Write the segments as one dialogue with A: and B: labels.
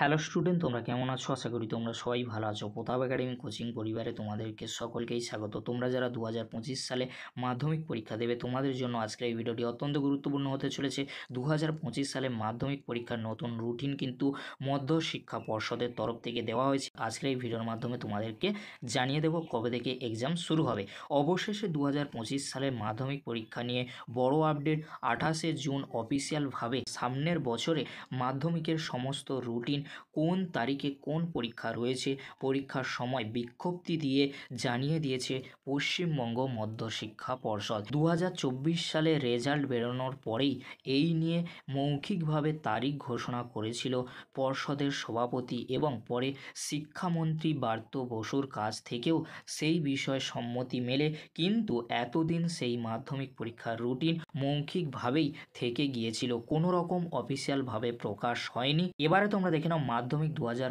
A: hello student তোমরা কেমন আছো আশা করি তোমরা সবাই ভালো আছো প্রতাপ একাডেমি কোচিং পরিবারে তোমাদেরকে সকলকেই স্বাগত তোমরা যারা দু সালে মাধ্যমিক পরীক্ষা দেবে তোমাদের জন্য আজকের এই ভিডিওটি অত্যন্ত গুরুত্বপূর্ণ হতে চলেছে দু সালে মাধ্যমিক পরীক্ষার নতুন রুটিন কিন্তু মধ্য শিক্ষা পর্ষদের তরফ থেকে দেওয়া হয়েছে আজকের এই ভিডিওর মাধ্যমে তোমাদেরকে জানিয়ে দেবো কবে থেকে এক্সাম শুরু হবে অবশেষে দু সালে মাধ্যমিক পরীক্ষা নিয়ে বড় আপডেট আঠাশে জুন অফিসিয়ালভাবে সামনের বছরে মাধ্যমিকের সমস্ত রুটিন কোন তারিখে কোন পরীক্ষা রয়েছে পরীক্ষার সময় বিজ্ঞপ্তি দিয়ে জানিয়ে দিয়েছে পশ্চিমবঙ্গ মধ্যশিক্ষা পর্ষদ দু সালে রেজাল্ট বেরোনোর পরেই এই নিয়ে মৌখিকভাবে তারিখ ঘোষণা করেছিল পর্ষদের সভাপতি এবং পরে শিক্ষামন্ত্রী বার্ত বসুর কাছ থেকেও সেই বিষয়ে সম্মতি মেলে কিন্তু এতদিন সেই মাধ্যমিক পরীক্ষার রুটিন মৌখিকভাবেই থেকে গিয়েছিল কোনো রকম অফিসিয়ালভাবে প্রকাশ হয়নি এবারে তোমরা দেখে নাও মাধ্যমিক দু হাজার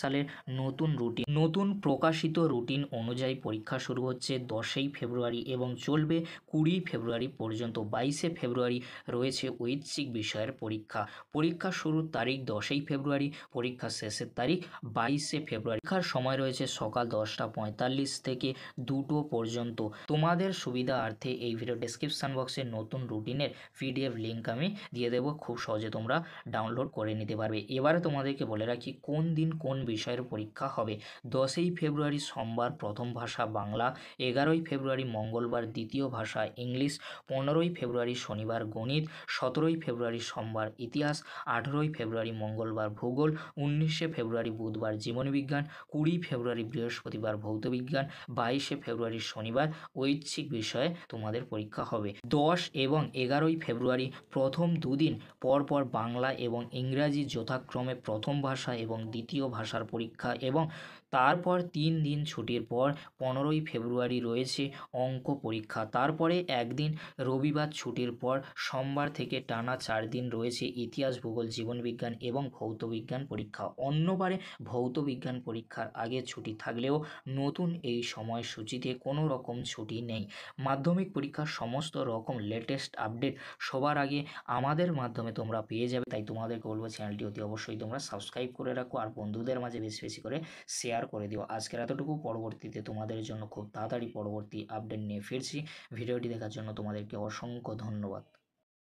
A: সালের নতুন রুটিন নতুন প্রকাশিত রুটিন অনুযায়ী পরীক্ষা শুরু হচ্ছে দশই ফেব্রুয়ারি এবং চলবে কুড়ি ফেব্রুয়ারি পর্যন্ত বাইশে ফেব্রুয়ারি রয়েছে ঐচ্ছিক বিষয়ের পরীক্ষা পরীক্ষা শুরুর তারিখ দশই ফেব্রুয়ারি পরীক্ষা শেষের তারিখ বাইশে ফেব্রুয়ারি পরীক্ষার সময় রয়েছে সকাল দশটা পঁয়তাল্লিশ থেকে দুটো পর্যন্ত তোমাদের সুবিধার্থে এই ভিডিও ডিসক্রিপশান বক্সে নতুন রুটিনের পিডিএফ লিঙ্ক আমি দিয়ে দেবো খুব সহজে তোমরা ডাউনলোড করে নিতে পারবে এবারে তোমাদেরকে বলে রাখি কোন দিন কোন বিষয়ের পরীক্ষা হবে দশই ফেব্রুয়ারি সোমবার প্রথম ভাষা বাংলা এগারোই ফেব্রুয়ারি মঙ্গলবার দ্বিতীয় ভাষা ইংলিশ পনেরোই ফেব্রুয়ারি শনিবার গণিত সতেরোই ফেব্রুয়ারি সোমবার ইতিহাস আঠেরোই ফেব্রুয়ারি মঙ্গলবার ভূগোল উনিশে ফেব্রুয়ারি বুধবার জীবনবিজ্ঞান কুড়ি ফেব্রুয়ারি বৃহস্পতিবার ভৌতবিজ্ঞান বাইশে ফেব্রুয়ারি শনিবার ঐচ্ছিক বিষয়ে তোমাদের পরীক্ষা হবে দশ এবং এগারোই ফেব্রুয়ারি প্রথম দুদিন পরপর বাংলা এবং ইংরাজি যথাক্রমে প্রথম ভাষা এবং দ্বিতীয় ভাষার পরীক্ষা এবং তারপর তিন দিন ছুটির পর পনেরোই ফেব্রুয়ারি রয়েছে অঙ্ক পরীক্ষা তারপরে একদিন রবিবার ছুটির পর সোমবার থেকে টানা চার দিন রয়েছে ইতিহাস ভূগোল জীবনবিজ্ঞান এবং ভৌতবিজ্ঞান পরীক্ষা অন্যবারে ভৌতবিজ্ঞান পরীক্ষার আগে ছুটি থাকলেও নতুন এই সময়সূচিতে কোনো রকম ছুটি নেই মাধ্যমিক পরীক্ষার সমস্ত রকম লেটেস্ট আপডেট সবার আগে আমাদের মাধ্যমে তোমরা পেয়ে যাবে তাই তোমাদেরকে বলবো চ্যানেলটি অতি অবশ্যই তোমরা সাবস্ক্রাইব করে রাখো আর বন্ধুদের মাঝে বেশি বেশি করে শেয়ার করে দিও আজকের এতটুকু পরবর্তীতে তোমাদের জন্য খুব তাড়াতাড়ি পরবর্তী আপডেট নিয়ে ফিরছি ভিডিওটি দেখার জন্য তোমাদেরকে অসংখ্য ধন্যবাদ